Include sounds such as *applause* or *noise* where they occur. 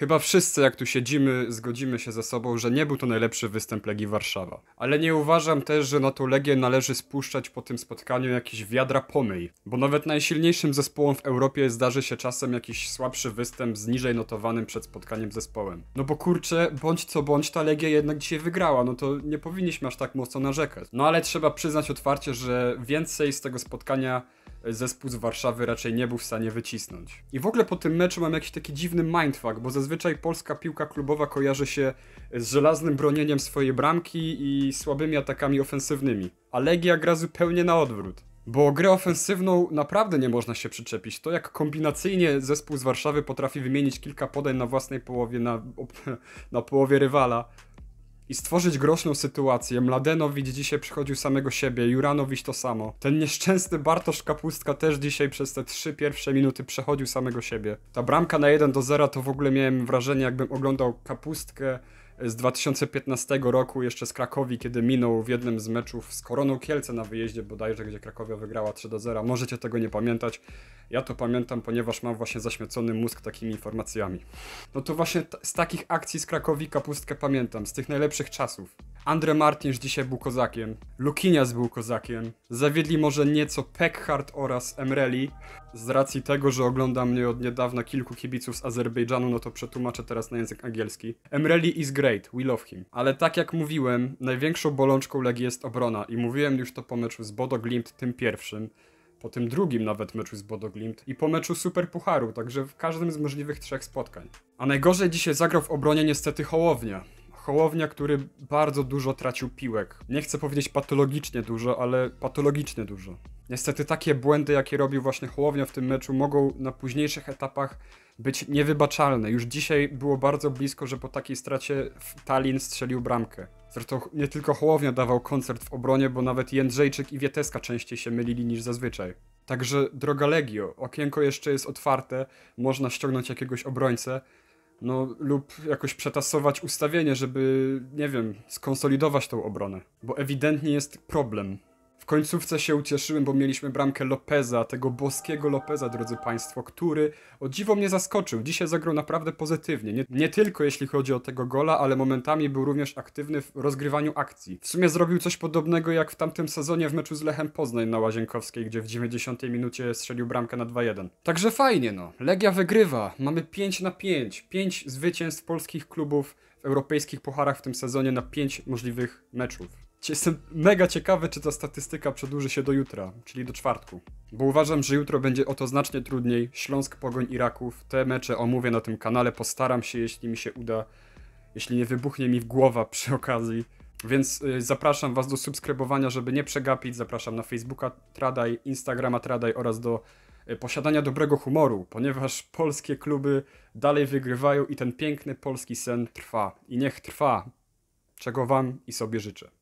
Chyba wszyscy, jak tu siedzimy, zgodzimy się ze sobą, że nie był to najlepszy występ Legii Warszawa. Ale nie uważam też, że na tą Legię należy spuszczać po tym spotkaniu jakieś wiadra pomyj, bo nawet najsilniejszym zespołom w Europie zdarzy się czasem jakiś słabszy występ z niżej notowanym przed spotkaniem zespołem. No bo kurczę, bądź co bądź, ta Legia jednak dzisiaj wygrała, no to nie powinniśmy aż tak mocno narzekać. No ale trzeba przyznać otwarcie, że więcej z tego spotkania zespół z Warszawy raczej nie był w stanie wycisnąć. I w ogóle po tym meczu mam jakiś taki dziwny mindfuck, bo zazwyczaj polska piłka klubowa kojarzy się e, z żelaznym bronieniem swojej bramki i słabymi atakami ofensywnymi. A Legia gra zupełnie na odwrót. Bo grę ofensywną naprawdę nie można się przyczepić. To jak kombinacyjnie zespół z Warszawy potrafi wymienić kilka podań na własnej połowie, na, *laughs* na połowie rywala, i stworzyć groźną sytuację. Mladenowicz dzisiaj przychodził samego siebie, Juranowicz to samo. Ten nieszczęsny Bartosz Kapustka też dzisiaj przez te trzy pierwsze minuty przechodził samego siebie. Ta bramka na 1 do 0 to w ogóle miałem wrażenie, jakbym oglądał Kapustkę z 2015 roku jeszcze z Krakowi, kiedy minął w jednym z meczów z Koroną Kielce na wyjeździe bodajże, gdzie Krakowia wygrała 3 do 0. Możecie tego nie pamiętać. Ja to pamiętam, ponieważ mam właśnie zaśmiecony mózg takimi informacjami. No to właśnie z takich akcji z Krakowi kapustkę pamiętam, z tych najlepszych czasów. Andre Martins dzisiaj był kozakiem. Lukinias był kozakiem. Zawiedli może nieco Peckhart oraz Emreli. Z racji tego, że ogląda mnie od niedawna kilku kibiców z Azerbejdżanu, no to przetłumaczę teraz na język angielski. Emreli is great, we love him. Ale tak jak mówiłem, największą bolączką Legii jest obrona i mówiłem już to po meczu z Bodo Glimt, tym pierwszym po tym drugim nawet meczu z Bodoglimt i po meczu Super Pucharu, także w każdym z możliwych trzech spotkań. A najgorzej dzisiaj zagrał w obronie niestety Hołownia. Hołownia, który bardzo dużo tracił piłek. Nie chcę powiedzieć patologicznie dużo, ale patologicznie dużo. Niestety takie błędy, jakie robił właśnie Hołownia w tym meczu, mogą na późniejszych etapach być niewybaczalne. Już dzisiaj było bardzo blisko, że po takiej stracie Tallin strzelił bramkę. Zresztą nie tylko Hołownia dawał koncert w obronie, bo nawet Jędrzejczyk i Wieteska częściej się mylili niż zazwyczaj. Także droga Legio, okienko jeszcze jest otwarte, można ściągnąć jakiegoś obrońcę, no, lub jakoś przetasować ustawienie, żeby, nie wiem, skonsolidować tą obronę, bo ewidentnie jest problem w końcówce się ucieszyłem, bo mieliśmy bramkę Lopeza, tego boskiego Lopeza, drodzy Państwo, który o dziwo mnie zaskoczył. Dzisiaj zagrał naprawdę pozytywnie. Nie, nie, tylko jeśli chodzi o tego gola, ale momentami był również aktywny w rozgrywaniu akcji. W sumie zrobił coś podobnego jak w tamtym sezonie w meczu z Lechem Poznań na Łazienkowskiej, gdzie w 90 minucie strzelił bramkę na 2-1. Także fajnie no. Legia wygrywa. Mamy 5 na 5. 5 zwycięstw polskich klubów w europejskich pucharach w tym sezonie na 5 możliwych meczów. Jestem mega ciekawy, czy ta statystyka przedłuży się do jutra, czyli do czwartku. Bo uważam, że jutro będzie o to znacznie trudniej. Śląsk, Pogoń i Raków. Te mecze omówię na tym kanale, postaram się, jeśli mi się uda. Jeśli nie wybuchnie mi w głowa przy okazji. Więc yy, zapraszam Was do subskrybowania, żeby nie przegapić. Zapraszam na Facebooka Tradaj, Instagrama Tradaj oraz do yy, posiadania dobrego humoru, ponieważ polskie kluby dalej wygrywają i ten piękny polski sen trwa. I niech trwa, czego Wam i sobie życzę.